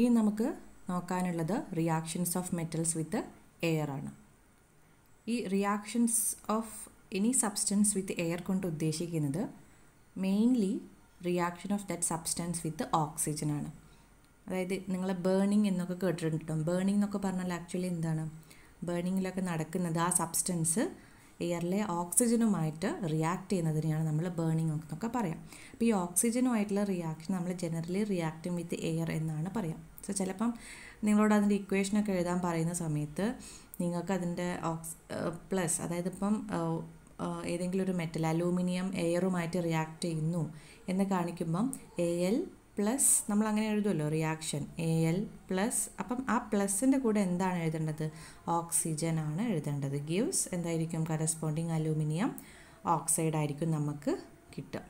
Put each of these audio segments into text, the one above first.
ഇനി നമുക്ക് നോക്കാനുള്ളത് reactions of metals with air ആണ് ഈ reactions of any substance with air കൊണ്ട് ഉദ്ദേശിക്കുന്നത് mainly reaction of that substance with oxygen ആണ് അതായത് നിങ്ങൾ ബേണിംഗ് എന്നൊക്കെ കേട്ടിട്ടുണ്ടോ ബേണിംഗ് എന്നൊക്കെ പറഞ്ഞാൽ ആക്ച്വലി എന്താണ് ബേണിങ്ങിലൊക്കെ നടക്കുന്നത് ആ സബ്സ്റ്റൻസ് എയറിലെ ഓക്സിജനുമായിട്ട് റിയാക്ട് ചെയ്യുന്നതിനെയാണ് നമ്മൾ ബേണിംഗ് എന്നൊക്കെ പറയാം അപ്പോൾ ഈ ഓക്സിജനുമായിട്ടുള്ള റിയാക്ഷൻ നമ്മൾ ജനറലി റിയാക്ടിങ് വിത്ത് എയർ എന്നാണ് പറയാം സോ ചിലപ്പം നിങ്ങളോട് അതിൻ്റെ ഇക്വേഷനൊക്കെ എഴുതാൻ പറയുന്ന സമയത്ത് നിങ്ങൾക്ക് അതിൻ്റെ ഓക്സ് പ്ലസ് അതായത് ഇപ്പം ഏതെങ്കിലും ഒരു മെറ്റൽ അലൂമിനിയം എയറുമായിട്ട് റിയാക്ട് ചെയ്യുന്നു എന്ന് കാണിക്കുമ്പം എ എൽ പ്ലസ് നമ്മൾ അങ്ങനെ എഴുതുമല്ലോ റിയാക്ഷൻ എ എൽ പ്ലസ് അപ്പം ആ പ്ലസിൻ്റെ കൂടെ എന്താണ് എഴുതേണ്ടത് ഓക്സിജൻ ആണ് എഴുതേണ്ടത് ഗിവ്സ് എന്തായിരിക്കും കറസ്പോണ്ടിങ് അലൂമിനിയം ഓക്സൈഡ് ആയിരിക്കും നമുക്ക് കിട്ടുക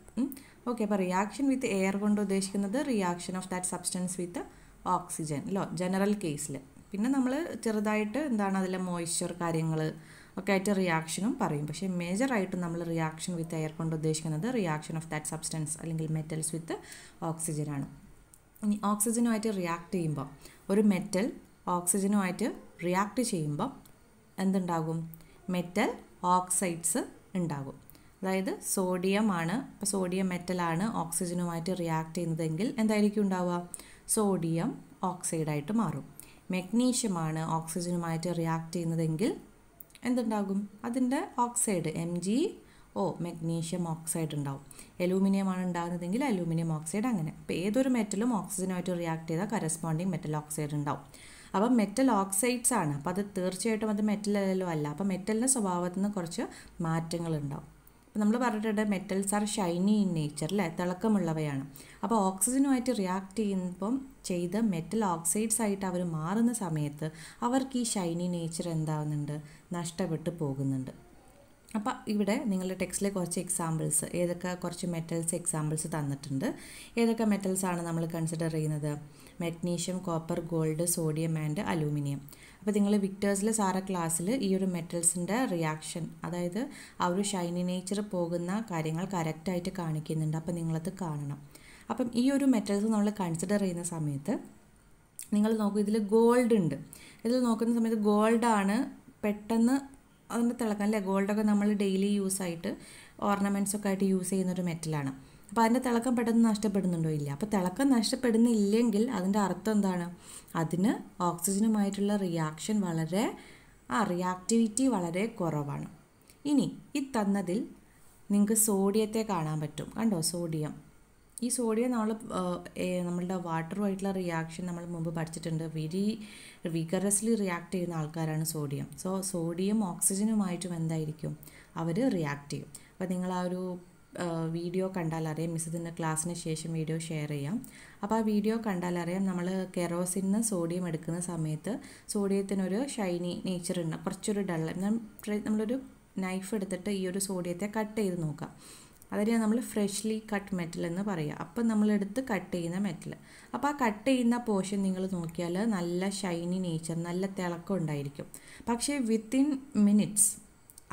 ഓക്കെ അപ്പോൾ റിയാക്ഷൻ വിത്ത് എയർ കൊണ്ട് ഉദ്ദേശിക്കുന്നത് reaction of that substance with oxygen അല്ലോ ജനറൽ കേസിൽ പിന്നെ നമ്മൾ ചെറുതായിട്ട് എന്താണ് അതിലെ മോയ്സ്ചർ കാര്യങ്ങൾ ഒക്കെ ആയിട്ട് റിയാക്ഷനും പറയും പക്ഷേ മേജറായിട്ട് നമ്മൾ റിയാക്ഷൻ വിത്ത് എയർ കൊണ്ട് ഉദ്ദേശിക്കുന്നത് റിയാക്ഷൻ ഓഫ് ദാറ്റ് സബ്സ്റ്റൻസ് അല്ലെങ്കിൽ മെറ്റൽസ് വിത്ത് ഓക്സിജനാണ് ഇനി ഓക്സിജനുമായിട്ട് റിയാക്ട് ചെയ്യുമ്പോൾ ഒരു മെറ്റൽ ഓക്സിജനുമായിട്ട് റിയാക്ട് ചെയ്യുമ്പോൾ എന്തുണ്ടാകും മെറ്റൽ ഓക്സൈഡ്സ് ഉണ്ടാകും അതായത് സോഡിയമാണ് ഇപ്പോൾ സോഡിയം മെറ്റലാണ് ഓക്സിജനുമായിട്ട് റിയാക്ട് ചെയ്യുന്നതെങ്കിൽ എന്തായിരിക്കും ഉണ്ടാവുക സോഡിയം ഓക്സൈഡായിട്ട് മാറും മെഗ്നീഷ്യമാണ് ഓക്സിജനുമായിട്ട് റിയാക്ട് ചെയ്യുന്നതെങ്കിൽ എന്തുണ്ടാകും അതിൻ്റെ oxide M G O magnesium oxide ഉണ്ടാവും അലൂമിനിയം ആണ് ഉണ്ടാകുന്നതെങ്കിൽ അലൂമിനിയം ഓക്സൈഡ് അങ്ങനെ അപ്പോൾ ഏതൊരു മെറ്റലും ഓക്സിജനുമായിട്ട് റിയാക്ട് ചെയ്താൽ കറസ്പോണ്ടിങ് മെറ്റൽ ഓക്സൈഡ് ഉണ്ടാവും അപ്പം മെറ്റൽ ഓക്സൈഡ്സ് ആണ് അപ്പോൾ അത് തീർച്ചയായിട്ടും അത് മെറ്റലല്ലോ അല്ല അപ്പോൾ മെറ്റലിൻ്റെ സ്വഭാവത്തിൽ നിന്ന് കുറച്ച് മാറ്റങ്ങളുണ്ടാവും അപ്പോൾ നമ്മൾ പറഞ്ഞിട്ടുണ്ട് metals are shiny in nature അല്ലേ തിളക്കമുള്ളവയാണ് അപ്പോൾ ഓക്സിജനുമായിട്ട് റിയാക്ട് ചെയ്യുമ്പം ചെയ്ത മെറ്റൽ ഓക്സൈഡ്സ് ആയിട്ട് അവർ മാറുന്ന സമയത്ത് അവർക്ക് ഈ ഷൈനി നേച്ചർ എന്താവുന്നുണ്ട് നഷ്ടപ്പെട്ടു പോകുന്നുണ്ട് അപ്പോൾ ഇവിടെ നിങ്ങളുടെ ടെക്സ്റ്റിലെ കുറച്ച് എക്സാമ്പിൾസ് ഏതൊക്കെ കുറച്ച് മെറ്റൽസ് എക്സാമ്പിൾസ് തന്നിട്ടുണ്ട് ഏതൊക്കെ മെറ്റൽസ് ആണ് നമ്മൾ കൺസിഡർ ചെയ്യുന്നത് magnesium copper gold sodium and aluminium അപ്പോൾ നിങ്ങൾ വിക്ടേഴ്സിലെ സാറ ക്ലാസ്സിൽ ഈ ഒരു മെറ്റൽസിൻ്റെ റിയാക്ഷൻ അതായത് ആ ഒരു ഷൈനി നേച്ചർ പോകുന്ന കാര്യങ്ങൾ കറക്റ്റായിട്ട് കാണിക്കുന്നുണ്ട് അപ്പോൾ നിങ്ങളത് കാണണം അപ്പം ഈ ഒരു മെറ്റൽസ് നമ്മൾ കൺസിഡർ ചെയ്യുന്ന സമയത്ത് നിങ്ങൾ നോക്കും ഇതിൽ ഗോൾഡ് ഉണ്ട് ഇതിൽ നോക്കുന്ന സമയത്ത് ഗോൾഡാണ് പെട്ടെന്ന് അതിൻ്റെ തിളക്കം അല്ലേ ഗോൾഡൊക്കെ നമ്മൾ ഡെയിലി യൂസ് ആയിട്ട് ഓർണമെൻറ്റ്സ് ഒക്കെ ആയിട്ട് യൂസ് ചെയ്യുന്ന ഒരു മെറ്റലാണ് അപ്പോൾ അതിൻ്റെ തിളക്കം പെട്ടെന്ന് നഷ്ടപ്പെടുന്നുണ്ടോ ഇല്ല അപ്പോൾ തിളക്കം നഷ്ടപ്പെടുന്നില്ലെങ്കിൽ അതിൻ്റെ അർത്ഥം എന്താണ് അതിന് ഓക്സിജനുമായിട്ടുള്ള റിയാക്ഷൻ വളരെ ആ റിയാക്ടിവിറ്റി വളരെ കുറവാണ് ഇനി ഈ തന്നതിൽ നിങ്ങൾക്ക് സോഡിയത്തെ കാണാൻ പറ്റും കണ്ടോ സോഡിയം ഈ സോഡിയം നമ്മൾ നമ്മളുടെ വാട്ടറുമായിട്ടുള്ള റിയാക്ഷൻ നമ്മൾ മുമ്പ് പഠിച്ചിട്ടുണ്ട് വെരി വിഗറസ്ലി റിയാക്ട് ചെയ്യുന്ന ആൾക്കാരാണ് സോഡിയം സോ സോഡിയം ഓക്സിജനുമായിട്ടും എന്തായിരിക്കും അവർ റിയാക്ട് ചെയ്യും അപ്പോൾ നിങ്ങൾ ആ ഒരു വീഡിയോ കണ്ടാൽ അറിയാം മിസ് ഇതിൻ്റെ ക്ലാസ്സിന് ശേഷം വീഡിയോ ഷെയർ ചെയ്യാം അപ്പോൾ ആ വീഡിയോ കണ്ടാൽ അറിയാം നമ്മൾ കെറോസിന് സോഡിയം എടുക്കുന്ന സമയത്ത് സോഡിയത്തിനൊരു ഷൈനി നേച്ചർ ഉണ്ട് കുറച്ചൊരു ഡള്ള നമ്മളൊരു നൈഫ് എടുത്തിട്ട് ഈ ഒരു സോഡിയത്തെ കട്ട് ചെയ്ത് നോക്കാം അതിനെ നമ്മൾ ഫ്രഷ്ലി കട്ട് മെറ്റൽ എന്ന് പറയുക അപ്പം നമ്മളെടുത്ത് കട്ട് ചെയ്യുന്ന മെറ്റൽ അപ്പോൾ ആ കട്ട് ചെയ്യുന്ന പോർഷൻ നിങ്ങൾ നോക്കിയാൽ നല്ല ഷൈനി നേച്ചർ നല്ല തിളക്കം ഉണ്ടായിരിക്കും പക്ഷേ വിത്തിൻ മിനിറ്റ്സ്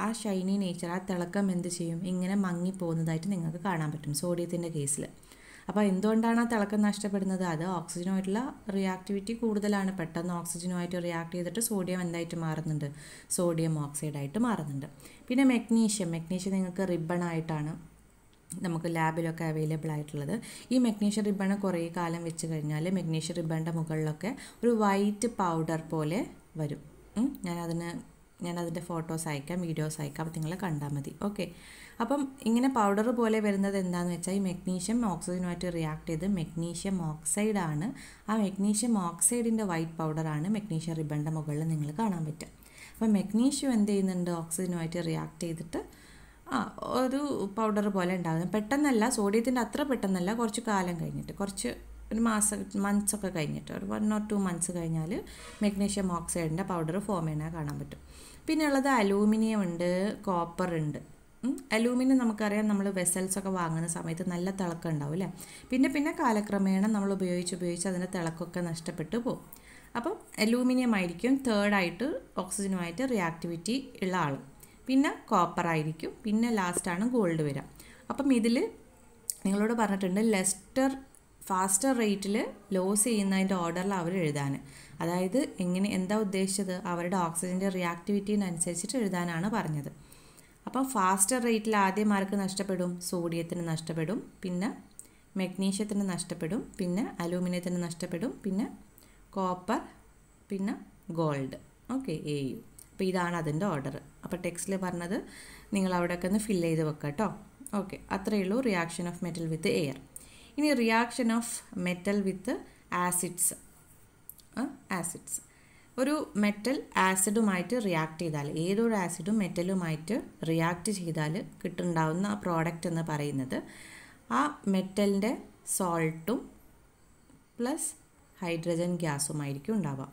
ആ ഷൈനി നേച്ചർ ആ തിളക്കം എന്ത് ചെയ്യും ഇങ്ങനെ മങ്ങി പോകുന്നതായിട്ട് നിങ്ങൾക്ക് കാണാൻ പറ്റും സോഡിയത്തിൻ്റെ കേസിൽ അപ്പോൾ എന്തുകൊണ്ടാണ് ആ തിളക്കം നഷ്ടപ്പെടുന്നത് അത് ഓക്സിജനുമായിട്ടുള്ള റിയാക്ടിവിറ്റി കൂടുതലാണ് പെട്ടെന്ന് ഓക്സിജനുമായിട്ട് റിയാക്ട് ചെയ്തിട്ട് സോഡിയം എന്തായിട്ട് മാറുന്നുണ്ട് സോഡിയം ഓക്സൈഡായിട്ട് മാറുന്നുണ്ട് പിന്നെ മെഗ്നീഷ്യം മെഗ്നീഷ്യം നിങ്ങൾക്ക് റിബൺ ആയിട്ടാണ് നമുക്ക് ലാബിലൊക്കെ അവൈലബിൾ ആയിട്ടുള്ളത് ഈ മെഗ്നീഷ്യം റിബൺ കുറേ കാലം വെച്ച് കഴിഞ്ഞാൽ മെഗ്നീഷ്യം റിബണിൻ്റെ മുകളിലൊക്കെ ഒരു വൈറ്റ് പൗഡർ പോലെ വരും ഞാനതിന് ഞാനതിൻ്റെ ഫോട്ടോസ് അയക്കാം വീഡിയോസ് അയക്കാം അപ്പോൾ നിങ്ങൾ കണ്ടാൽ മതി ഓക്കെ അപ്പം ഇങ്ങനെ പൗഡർ പോലെ വരുന്നത് എന്താണെന്ന് വെച്ചാൽ ഈ മെഗ്നീഷ്യം ഓക്സിജനുമായിട്ട് റിയാക്ട് ചെയ്ത് മെഗ്നീഷ്യം ഓക്സൈഡാണ് ആ മെഗ്നീഷ്യം ഓക്സൈഡിൻ്റെ വൈറ്റ് പൗഡറാണ് മെഗ്നീഷ്യം റിബണിൻ്റെ മുകളിൽ നിങ്ങൾ കാണാൻ പറ്റുക അപ്പോൾ മെഗ്നീഷ്യം എന്ത് ചെയ്യുന്നുണ്ട് ഓക്സിജനുമായിട്ട് റിയാക്ട് ചെയ്തിട്ട് ആ ഒരു പൗഡർ പോലെ ഉണ്ടാകുന്നത് പെട്ടെന്നല്ല സോഡിയത്തിൻ്റെ അത്ര പെട്ടെന്നല്ല കുറച്ച് കാലം കഴിഞ്ഞിട്ട് കുറച്ച് ഒരു മാസം മന്ത്സൊക്കെ കഴിഞ്ഞിട്ട് ഒരു വൺ ഓർ ടു മന്ത്സ് കഴിഞ്ഞാൽ മെഗ്നീഷ്യം ഓക്സൈഡിൻ്റെ പൗഡർ ഫോം ചെയ്യണേ കാണാൻ പറ്റും പിന്നെ ഉള്ളത് അലൂമിനിയം ഉണ്ട് കോപ്പർ ഉണ്ട് അലൂമിനിയം നമുക്കറിയാം നമ്മൾ വെസൽസൊക്കെ വാങ്ങുന്ന സമയത്ത് നല്ല തിളക്കം ഉണ്ടാവും അല്ലേ പിന്നെ പിന്നെ കാലക്രമേണ നമ്മൾ ഉപയോഗിച്ച് ഉപയോഗിച്ച് അതിൻ്റെ തിളക്കമൊക്കെ നഷ്ടപ്പെട്ടു പോകും അപ്പം അലൂമിനിയം ആയിരിക്കും തേർഡായിട്ട് ഓക്സിജനുമായിട്ട് റിയാക്ടിവിറ്റി ഉള്ള ആൾ പിന്നെ കോപ്പർ ആയിരിക്കും പിന്നെ ലാസ്റ്റാണ് ഗോൾഡ് വരിക അപ്പം ഇതിൽ നിങ്ങളോട് പറഞ്ഞിട്ടുണ്ട് ലെസ്റ്റർ ഫാസ്റ്റർ റേറ്റിൽ ലോസ് ചെയ്യുന്നതിൻ്റെ ഓർഡറിൽ അവർ എഴുതാൻ അതായത് എങ്ങനെ എന്താ ഉദ്ദേശിച്ചത് അവരുടെ ഓക്സിജൻ്റെ റിയാക്ടിവിറ്റീനനുസരിച്ചിട്ട് എഴുതാനാണ് പറഞ്ഞത് അപ്പം ഫാസ്റ്റർ റേറ്റിൽ ആദ്യം ആർക്ക് നഷ്ടപ്പെടും സോഡിയത്തിന് നഷ്ടപ്പെടും പിന്നെ മെഗ്നീഷ്യത്തിന് നഷ്ടപ്പെടും പിന്നെ അലൂമിനിയത്തിന് നഷ്ടപ്പെടും പിന്നെ കോപ്പർ പിന്നെ ഗോൾഡ് ഓക്കെ എ യു അപ്പോൾ ഇതാണ് അതിൻ്റെ ഓർഡർ അപ്പോൾ ടെക്സ്റ്റിൽ പറഞ്ഞത് നിങ്ങൾ അവിടെയൊക്കെ ഒന്ന് ഫില്ല് ചെയ്ത് വെക്കുക കേട്ടോ ഓക്കെ അത്രയേ ഉള്ളൂ reaction of metal with air ഇനി reaction of metal with acids acids ഒരു മെറ്റൽ ആസിഡുമായിട്ട് റിയാക്ട് ചെയ്താൽ ഏതൊരു ആസിഡും മെറ്റലുമായിട്ട് റിയാക്ട് ചെയ്താൽ കിട്ടുണ്ടാവുന്ന പ്രോഡക്റ്റ് എന്ന് പറയുന്നത് ആ മെറ്റലിൻ്റെ സോൾട്ടും പ്ലസ് ഹൈഡ്രജൻ ഗ്യാസുമായിരിക്കും ഉണ്ടാവുക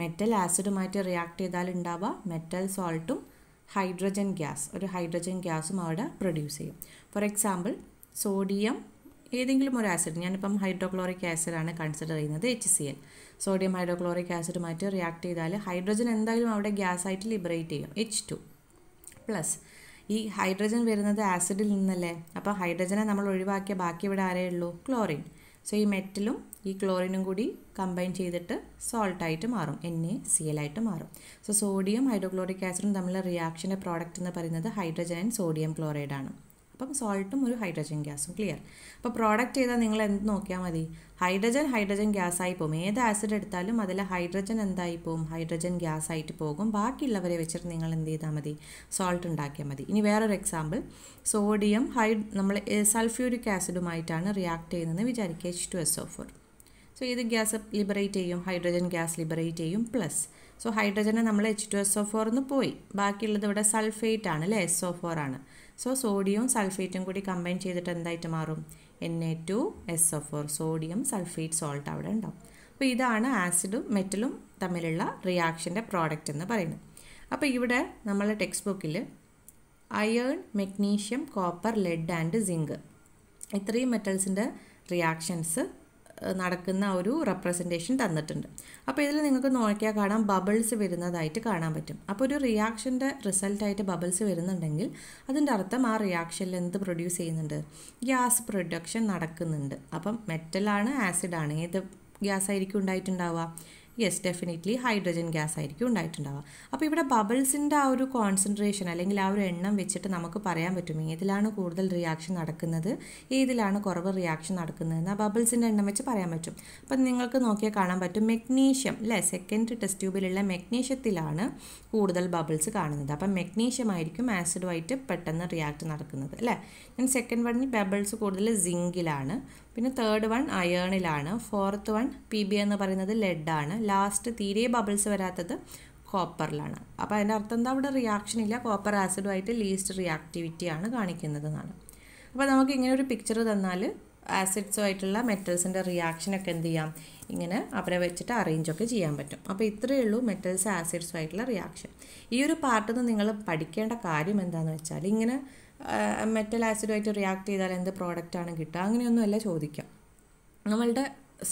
മെറ്റൽ ആസിഡുമായിട്ട് റിയാക്ട് ചെയ്താൽ ഉണ്ടാവുക മെറ്റൽ സോൾട്ടും ഹൈഡ്രജൻ ഗ്യാസ് ഒരു ഹൈഡ്രജൻ ഗ്യാസും അവിടെ പ്രൊഡ്യൂസ് ചെയ്യും ഫോർ എക്സാമ്പിൾ സോഡിയം ഏതെങ്കിലും ഒരു ആസിഡ് ഞാനിപ്പം ഹൈഡ്രോക്ലോറിക് ആസിഡാണ് കൺസിഡർ ചെയ്യുന്നത് H C L sodium hydrochloric ആസിഡുമായിട്ട് റിയാക്ട് ചെയ്താൽ ഹൈഡ്രജൻ എന്തായാലും അവിടെ ഗ്യാസ് ലിബറേറ്റ് ചെയ്യും എച്ച് ടു പ്ലസ് ഈ ഹൈഡ്രജൻ വരുന്നത് ആസിഡിൽ നിന്നല്ലേ അപ്പോൾ ഹൈഡ്രജനെ നമ്മൾ ഒഴിവാക്കിയ ബാക്കി ഇവിടെ ആരേ ഉള്ളൂ ക്ലോറിൻ സോ ഈ മെറ്റലും ഈ ക്ലോറിനും കൂടി കമ്പൈൻ ചെയ്തിട്ട് സോൾട്ടായിട്ട് മാറും എൻ എ സി എൽ ആയിട്ട് മാറും സോ സോഡിയം ഹൈഡ്രോക്ലോറിക് ആസിഡും തമ്മിലുള്ള റിയാക്ഷൻ്റെ പ്രോഡക്റ്റ് എന്ന് പറയുന്നത് ഹൈഡ്രജൻ ആൻഡ് സോഡിയം ക്ലോറൈഡാണ് അപ്പം സോൾട്ടും ഒരു ഹൈഡ്രജൻ ഗ്യാസും ക്ലിയർ അപ്പോൾ പ്രോഡക്റ്റ് ചെയ്താൽ നിങ്ങൾ എന്ത് നോക്കിയാൽ മതി ഹൈഡ്രജൻ ഹൈഡ്രജൻ ഗ്യാസ് ആയി പോകും ഏത് ആസിഡ് എടുത്താലും അതിൽ ഹൈഡ്രജൻ എന്തായി പോകും ഹൈഡ്രജൻ ഗ്യാസ് ആയിട്ട് പോകും ബാക്കിയുള്ളവരെ വെച്ചിട്ട് നിങ്ങൾ എന്ത് ചെയ്താൽ മതി സോൾട്ട് ഉണ്ടാക്കിയാൽ മതി ഇനി വേറൊരു എക്സാമ്പിൾ സോഡിയം ഹൈ നമ്മൾ സൾഫ്യൂരിക് ആസിഡുമായിട്ടാണ് റിയാക്ട് ചെയ്യുന്നതെന്ന് വിചാരിക്കുക H two S O four so ഇത് ഗ്യാസ് ലിബറേറ്റ് ചെയ്യും ഹൈഡ്രജൻ ഗ്യാസ് ലിബറേറ്റ് ചെയ്യും പ്ലസ് സോ ഹൈഡ്രജനെ നമ്മൾ H two S O four എന്ന് പോയി ബാക്കിയുള്ളത് ഇവിടെ സൾഫേറ്റ് ആണ് അല്ലേ എസ് ഒ ഫോർ ആണ് സോ സോഡിയവും സൾഫേറ്റും കൂടി കമ്പൈൻ ചെയ്തിട്ട് എന്തായിട്ട് മാറും N A two S O four sodium sulphate salt അവിടെ ഉണ്ടാവും അപ്പോൾ ഇതാണ് ആസിഡും മെറ്റലും തമ്മിലുള്ള റിയാക്ഷൻ്റെ പ്രോഡക്റ്റ് എന്ന് പറയുന്നത് അപ്പോൾ ഇവിടെ നമ്മളെ ടെക്സ്റ്റ് ബുക്കിൽ iron magnesium copper lead and zinc ഇത്രയും മെറ്റൽസിൻ്റെ റിയാക്ഷൻസ് നടക്കുന്ന ഒരു റെപ്രസെൻറ്റേഷൻ തന്നിട്ടുണ്ട് അപ്പോൾ ഇതിൽ നിങ്ങൾക്ക് നോക്കിയാൽ കാണാം ബബിൾസ് വരുന്നതായിട്ട് കാണാൻ പറ്റും അപ്പോൾ ഒരു റിയാക്ഷൻ്റെ റിസൾട്ടായിട്ട് ബബിൾസ് വരുന്നുണ്ടെങ്കിൽ അതിൻ്റെ അർത്ഥം ആ റിയാക്ഷനിൽ എന്ത് പ്രൊഡ്യൂസ് ചെയ്യുന്നുണ്ട് ഗ്യാസ് പ്രൊഡക്ഷൻ നടക്കുന്നുണ്ട് അപ്പം മെറ്റലാണ് ആസിഡാണ് ഏത് ഗ്യാസ് ആയിരിക്കും ഉണ്ടായിട്ടുണ്ടാവുക യെസ് ഡെഫിനറ്റ്ലി ഹൈഡ്രജൻ ഗ്യാസ് ആയിരിക്കും ഉണ്ടായിട്ടുണ്ടാവുക അപ്പോൾ ഇവിടെ ബബിൾസിൻ്റെ ആ ഒരു കോൺസെൻട്രേഷൻ അല്ലെങ്കിൽ ആ ഒരു എണ്ണം വെച്ചിട്ട് നമുക്ക് പറയാൻ പറ്റും ഏതിലാണ് കൂടുതൽ റിയാക്ഷൻ നടക്കുന്നത് ഏതിലാണ് കുറവ് റിയാക്ഷൻ നടക്കുന്നതെന്ന് ആ ബബിൾസിൻ്റെ എണ്ണം വെച്ച് പറയാൻ പറ്റും അപ്പം നിങ്ങൾക്ക് നോക്കിയാൽ കാണാൻ പറ്റും മെഗ്നീഷ്യം അല്ലേ സെക്കൻഡ് ടെസ്റ്റ് ട്യൂബിലുള്ള മെഗ്നീഷ്യത്തിലാണ് കൂടുതൽ ബബിൾസ് കാണുന്നത് അപ്പം മെഗ്നീഷ്യം ആയിരിക്കും ആസിഡുമായിട്ട് പെട്ടെന്ന് റിയാക്ട് നടക്കുന്നത് അല്ലേ ഞാൻ സെക്കൻഡ് വൺ ബബിൾസ് കൂടുതൽ സിങ്കിലാണ് പിന്നെ തേർഡ് വൺ അയേണിലാണ് ഫോർത്ത് വൺ പി ബി എന്ന് പറയുന്നത് ലെഡാണ് ലാസ്റ്റ് തീരെ ബബിൾസ് വരാത്തത് കോപ്പറിലാണ് അപ്പോൾ അതിൻ്റെ അർത്ഥം എന്താ അവിടെ റിയാക്ഷൻ ഇല്ല കോപ്പർ ആസിഡുമായിട്ട് ലീസ്റ്റ് റിയാക്ടിവിറ്റി ആണ് കാണിക്കുന്നത് എന്നാണ് അപ്പോൾ നമുക്ക് ഇങ്ങനെ ഒരു പിക്ചർ തന്നാൽ ആസിഡ്സുമായിട്ടുള്ള മെറ്റൽസിൻ്റെ റിയാക്ഷനൊക്കെ എന്ത് ചെയ്യാം ഇങ്ങനെ അവരെ വെച്ചിട്ട് അറേഞ്ചൊക്കെ ചെയ്യാൻ പറ്റും അപ്പോൾ ഇത്രയേ ഉള്ളൂ മെറ്റൽസ് ആസിഡ്സുമായിട്ടുള്ള റിയാക്ഷൻ ഈ ഒരു പാർട്ടിൽ നിന്ന് നിങ്ങൾ പഠിക്കേണ്ട കാര്യം എന്താണെന്ന് വെച്ചാൽ ഇങ്ങനെ മെറ്റൽ ആസിഡുമായിട്ട് റിയാക്ട് ചെയ്താൽ എന്ത് പ്രോഡക്റ്റാണ് കിട്ടുക അങ്ങനെയൊന്നുമല്ല ചോദിക്കാം നമ്മളുടെ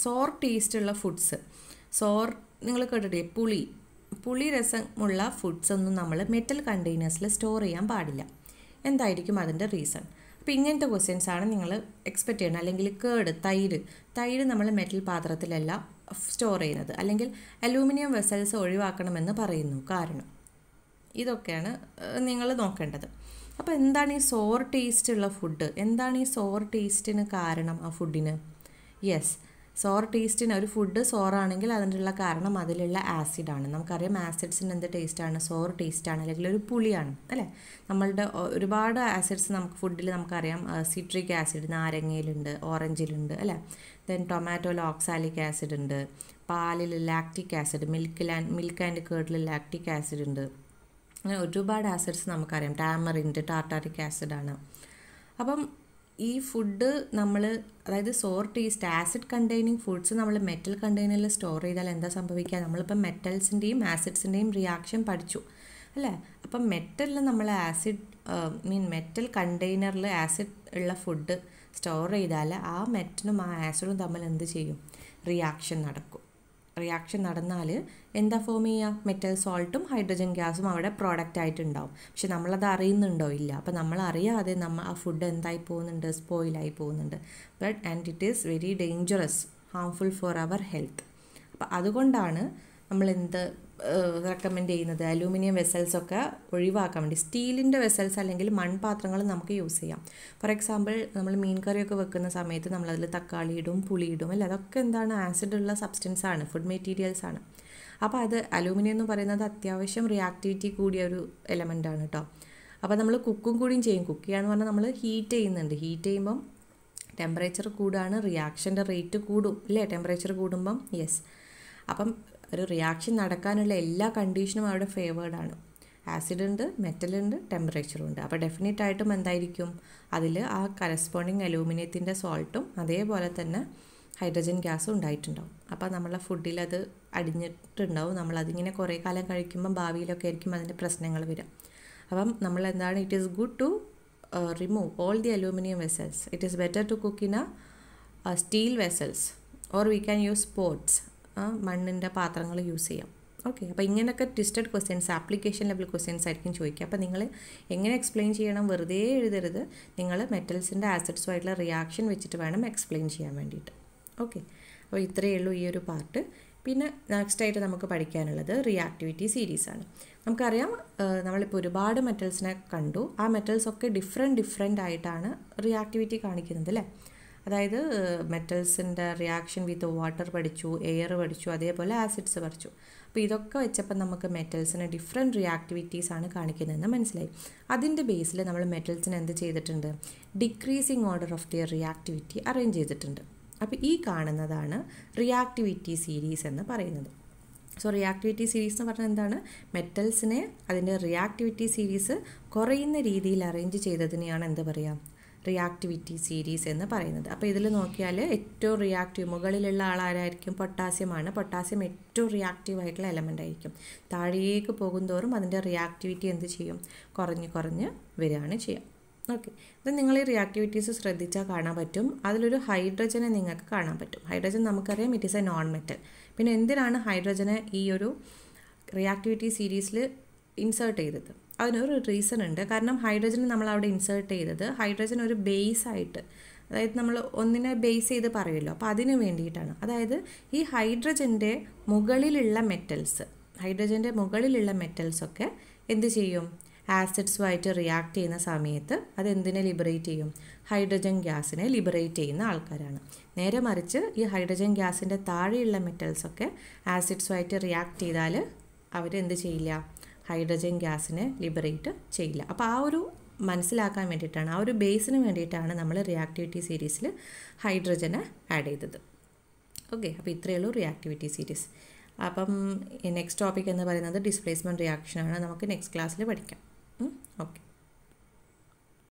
സോർ ടേസ്റ്റുള്ള ഫുഡ്സ് സോർ നിങ്ങൾ കേട്ടിട്ട് പുളി പുളി രസമുള്ള ഫുഡ്സ് ഒന്നും നമ്മൾ മെറ്റൽ കണ്ടെയ്നേഴ്സിൽ സ്റ്റോർ ചെയ്യാൻ പാടില്ല എന്തായിരിക്കും അതിൻ്റെ റീസൺ അപ്പോൾ ഇങ്ങനത്തെ ക്വസ്റ്റ്യൻസ് ആണ് നിങ്ങൾ എക്സ്പെക്റ്റ് ചെയ്യണം അല്ലെങ്കിൽ കേട് തൈര് തൈര് നമ്മൾ മെറ്റൽ പാത്രത്തിലല്ല സ്റ്റോർ ചെയ്യുന്നത് അല്ലെങ്കിൽ അലൂമിനിയം വെസൽസ് ഒഴിവാക്കണമെന്ന് പറയുന്നു കാരണം ഇതൊക്കെയാണ് നിങ്ങൾ നോക്കേണ്ടത് അപ്പോൾ എന്താണ് ഈ സോർ ടേസ്റ്റ് ഉള്ള ഫുഡ് എന്താണ് ഈ സോർ ടേസ്റ്റിന് കാരണം ആ ഫുഡിന് യെസ് സോർ ടേസ്റ്റിന് ഒരു ഫുഡ് സോറാണെങ്കിൽ അതിനുള്ള കാരണം അതിലുള്ള ആസിഡാണ് നമുക്കറിയാം ആസിഡ്സിന് എന്ത് ടേസ്റ്റാണ് സോർ ടേസ്റ്റാണ് അല്ലെങ്കിൽ ഒരു പുളിയാണ് അല്ലേ നമ്മളുടെ ഒരുപാട് ആസിഡ്സ് നമുക്ക് ഫുഡിൽ നമുക്കറിയാം സിട്രിക് ആസിഡ് നാരങ്ങയിലുണ്ട് ഓറഞ്ചിലുണ്ട് അല്ലേ ദെൻ ടൊമാറ്റോയിൽ ഓക്സാലിക് ആസിഡ് ഉണ്ട് പാലിൽ ലാക്റ്റിക് ആസിഡ് മിൽക്കിൽ മിൽക്ക് ആൻഡ് കേട്ടിൽ ലാക്റ്റിക് ആസിഡ് ഉണ്ട് അങ്ങനെ ഒരുപാട് ആസിഡ്സ് നമുക്കറിയാം ടാമറിൻ്റെ ടാർട്ടാറിക് ആസിഡാണ് അപ്പം ഈ ഫുഡ് നമ്മൾ അതായത് sour taste acid containing foods നമ്മൾ മെറ്റൽ കണ്ടെയ്നറിൽ സ്റ്റോർ ചെയ്താൽ എന്താ സംഭവിക്കുക നമ്മളിപ്പോൾ മെറ്റൽസിൻ്റെയും ആസിഡ്സിൻ്റെയും റിയാക്ഷൻ പഠിച്ചു അല്ലേ അപ്പം മെറ്റലിൽ നമ്മൾ ആസിഡ് മീൻ മെറ്റൽ കണ്ടെയ്നറിൽ ആസിഡ് ഉള്ള ഫുഡ് സ്റ്റോർ ചെയ്താൽ ആ മെറ്റലും ആ ആസിഡും തമ്മിൽ എന്ത് ചെയ്യും റിയാക്ഷൻ നടക്കും റിയാക്ഷൻ നടന്നാൽ എന്താ ഫോം ചെയ്യുക മെറ്റൽ സോൾട്ടും ഹൈഡ്രജൻ ഗ്യാസും അവിടെ പ്രോഡക്റ്റ് ആയിട്ടുണ്ടാവും പക്ഷെ നമ്മളത് അറിയുന്നുണ്ടോ ഇല്ല അപ്പോൾ നമ്മൾ അറിയാതെ നമ്മൾ ആ ഫുഡ് എന്തായി പോകുന്നുണ്ട് സ്പോയിലായി പോകുന്നുണ്ട് but and it is very dangerous harmful for our health അപ്പോൾ അതുകൊണ്ടാണ് നമ്മൾ എന്ത് റെക്കമെൻഡ് ചെയ്യുന്നത് അലൂമിനിയം വെസൽസൊക്കെ ഒഴിവാക്കാൻ വേണ്ടി സ്റ്റീലിൻ്റെ വെസൽസ് അല്ലെങ്കിൽ മൺപാത്രങ്ങൾ നമുക്ക് യൂസ് ചെയ്യാം ഫോർ എക്സാമ്പിൾ നമ്മൾ മീൻ കറിയൊക്കെ വെക്കുന്ന സമയത്ത് നമ്മളതിൽ തക്കാളി ഇടും പുളി ഇടും അല്ല അതൊക്കെ എന്താണ് ആസിഡുള്ള സബ്സ്റ്റൻസ് ആണ് ഫുഡ് മെറ്റീരിയൽസ് ആണ് അപ്പോൾ അത് അലൂമിനിയം എന്ന് പറയുന്നത് അത്യാവശ്യം റിയാക്ടിവിറ്റി കൂടിയ ഒരു എലമെൻ്റ് ആണ് കേട്ടോ അപ്പോൾ നമ്മൾ കുക്കും കൂടിയും ചെയ്യും കുക്ക് ചെയ്യാന്ന് പറഞ്ഞാൽ നമ്മൾ ഹീറ്റ് ചെയ്യുന്നുണ്ട് ഹീറ്റ് ചെയ്യുമ്പം ടെമ്പറേച്ചർ കൂടാണ് റിയാക്ഷൻ്റെ റേറ്റ് കൂടും ഇല്ലേ ടെമ്പറേച്ചർ കൂടുമ്പം യെസ് അപ്പം ഒരു റിയാക്ഷൻ നടക്കാനുള്ള എല്ലാ കണ്ടീഷനും അവിടെ ആണ് ആസിഡ് ഉണ്ട് മെറ്റൽ ഉണ്ട് ടെമ്പറേച്ചറും ഉണ്ട് അപ്പോൾ ഡെഫിനറ്റ് ആയിട്ടും എന്തായിരിക്കും അതിൽ ആ കറസ്പോണ്ടിങ് അലൂമിനിയത്തിൻ്റെ സോൾട്ടും അതേപോലെ തന്നെ ഹൈഡ്രജൻ ഗ്യാസും ഉണ്ടായിട്ടുണ്ടാവും അപ്പോൾ നമ്മളെ ഫുഡിൽ അത് അടിഞ്ഞിട്ടുണ്ടാവും നമ്മളതിങ്ങനെ കുറേ കാലം കഴിക്കുമ്പോൾ ഭാവിയിലൊക്കെ ആയിരിക്കും അതിൻ്റെ പ്രശ്നങ്ങൾ വരിക അപ്പം നമ്മൾ എന്താണ് it is good to remove all the aluminium vessels it is better to cook in a steel vessels or we can use pots മണ്ണിൻ്റെ പാത്രങ്ങൾ യൂസ് ചെയ്യാം ഓക്കെ അപ്പോൾ ഇങ്ങനെയൊക്കെ twisted questions application level questions ആയിരിക്കും ചോദിക്കുക അപ്പോൾ നിങ്ങൾ എങ്ങനെ എക്സ്പ്ലെയിൻ ചെയ്യണം വെറുതെ എഴുതരുത് നിങ്ങൾ മെറ്റൽസിൻ്റെ ആസിഡ്സുമായിട്ടുള്ള റിയാക്ഷൻ വെച്ചിട്ട് വേണം എക്സ്പ്ലെയിൻ ചെയ്യാൻ വേണ്ടിയിട്ട് ഓക്കെ അപ്പോൾ ഇത്രയേ ഉള്ളൂ ഈ ഒരു പാർട്ട് പിന്നെ നെക്സ്റ്റ് ആയിട്ട് നമുക്ക് പഠിക്കാനുള്ളത് റിയാക്ടിവിറ്റി സീരീസാണ് നമുക്കറിയാം നമ്മളിപ്പോൾ ഒരുപാട് മെറ്റൽസിനെ കണ്ടു ആ മെറ്റൽസൊക്കെ ഡിഫറെൻറ്റ് ഡിഫറെൻ്റ് ആയിട്ടാണ് റിയാക്ടിവിറ്റി കാണിക്കുന്നത് അല്ലേ അതായത് മെറ്റൽസിൻ്റെ റിയാക്ഷൻ വിത്ത് വാട്ടർ പഠിച്ചു എയർ പഠിച്ചു അതേപോലെ ആസിഡ്സ് പഠിച്ചു അപ്പോൾ ഇതൊക്കെ വെച്ചപ്പോൾ നമുക്ക് മെറ്റൽസിന് ഡിഫറെൻറ്റ് റിയാക്ടിവിറ്റീസ് ആണ് കാണിക്കുന്നതെന്ന് മനസ്സിലായി അതിൻ്റെ ബേസിൽ നമ്മൾ മെറ്റൽസിന് എന്ത് ചെയ്തിട്ടുണ്ട് decreasing order of their reactivity arrange ചെയ്തിട്ടുണ്ട് അപ്പോൾ ഈ കാണുന്നതാണ് റിയാക്ടിവിറ്റി സീരീസ് എന്ന് പറയുന്നത് സോ റിയാക്ടിവിറ്റി സീരീസ് എന്ന് പറഞ്ഞാൽ എന്താണ് മെറ്റൽസിനെ അതിൻ്റെ റിയാക്ടിവിറ്റി സീരീസ് കുറയുന്ന രീതിയിൽ അറേഞ്ച് ചെയ്തതിനെയാണ് എന്ത് പറയുക റിയാക്ടിവിറ്റി സീരീസ് എന്ന് പറയുന്നത് അപ്പോൾ ഇതിൽ നോക്കിയാൽ ഏറ്റവും റിയാക്റ്റീവ് മുകളിലുള്ള ആളാരായിരിക്കും പൊട്ടാസ്യമാണ് പൊട്ടാസ്യം ഏറ്റവും റിയാക്റ്റീവ് ആയിട്ടുള്ള എലമെൻ്റ് ആയിരിക്കും താഴേക്ക് തോറും അതിൻ്റെ റിയാക്ടിവിറ്റി എന്ത് ചെയ്യും കുറഞ്ഞ് കുറഞ്ഞ് വരികയാണ് ചെയ്യുക ഓക്കെ ഇത് നിങ്ങൾ ഈ റിയാക്ടിവിറ്റീസ് ശ്രദ്ധിച്ചാൽ കാണാൻ പറ്റും അതിലൊരു ഹൈഡ്രജനെ നിങ്ങൾക്ക് കാണാൻ പറ്റും ഹൈഡ്രജൻ നമുക്കറിയാം it is a non metal പിന്നെ എന്തിനാണ് ഹൈഡ്രജനെ ഈ ഒരു റിയാക്ടിവിറ്റി സീരീസിൽ ഇൻസേർട്ട് ചെയ്തത് അതിനൊരു റീസൺ ഉണ്ട് കാരണം ഹൈഡ്രജൻ നമ്മൾ അവിടെ ഇൻസേർട്ട് ചെയ്തത് ഹൈഡ്രജൻ ഒരു ബേസ് ആയിട്ട് അതായത് നമ്മൾ ഒന്നിനെ ബേസ് ചെയ്ത് പറയുമല്ലോ അപ്പോൾ അതിന് വേണ്ടിയിട്ടാണ് അതായത് ഈ ഹൈഡ്രജൻ്റെ മുകളിലുള്ള മെറ്റൽസ് ഹൈഡ്രജൻ്റെ മുകളിലുള്ള മെറ്റൽസൊക്കെ എന്ത് ചെയ്യും ആസിഡ്സുമായിട്ട് റിയാക്ട് ചെയ്യുന്ന സമയത്ത് അതെന്തിനെ ലിബറേറ്റ് ചെയ്യും ഹൈഡ്രജൻ ഗ്യാസിനെ ലിബറേറ്റ് ചെയ്യുന്ന ആൾക്കാരാണ് നേരെ മറിച്ച് ഈ ഹൈഡ്രജൻ ഗ്യാസിൻ്റെ താഴെയുള്ള മെറ്റൽസൊക്കെ ആസിഡ്സുമായിട്ട് റിയാക്ട് ചെയ്താൽ അവരെന്ത് ചെയ്യില്ല ഹൈഡ്രജൻ ഗ്യാസിനെ ലിബറേറ്റ് ചെയ്യില്ല അപ്പോൾ ആ ഒരു മനസ്സിലാക്കാൻ വേണ്ടിയിട്ടാണ് ആ ഒരു ബേസിന് വേണ്ടിയിട്ടാണ് നമ്മൾ റിയാക്ടിവിറ്റി സീരീസിൽ ഹൈഡ്രജനെ ആഡ് ചെയ്തത് ഓക്കെ അപ്പോൾ ഇത്രയേ ഉള്ളൂ റിയാക്ടിവിറ്റി സീരീസ് അപ്പം നെക്സ്റ്റ് ടോപ്പിക് എന്ന് പറയുന്നത് ഡിസ്പ്ലേസ്മെൻറ്റ് റിയാക്ഷനാണ് നമുക്ക് നെക്സ്റ്റ് ക്ലാസ്സിൽ പഠിക്കാം ഓക്കെ